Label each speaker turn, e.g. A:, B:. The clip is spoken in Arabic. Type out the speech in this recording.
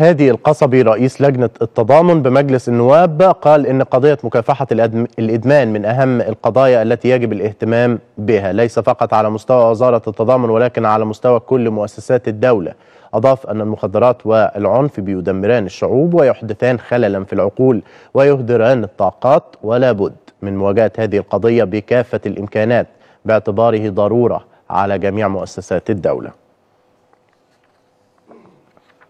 A: هادي القصبي رئيس لجنة التضامن بمجلس النواب قال إن قضية مكافحة الإدمان من أهم القضايا التي يجب الاهتمام بها ليس فقط على مستوى وزارة التضامن ولكن على مستوى كل مؤسسات الدولة أضاف أن المخدرات والعنف بيدمران الشعوب ويحدثان خللا في العقول ويهدران الطاقات ولا بد من مواجهة هذه القضية بكافة الإمكانات باعتباره ضرورة على جميع مؤسسات الدولة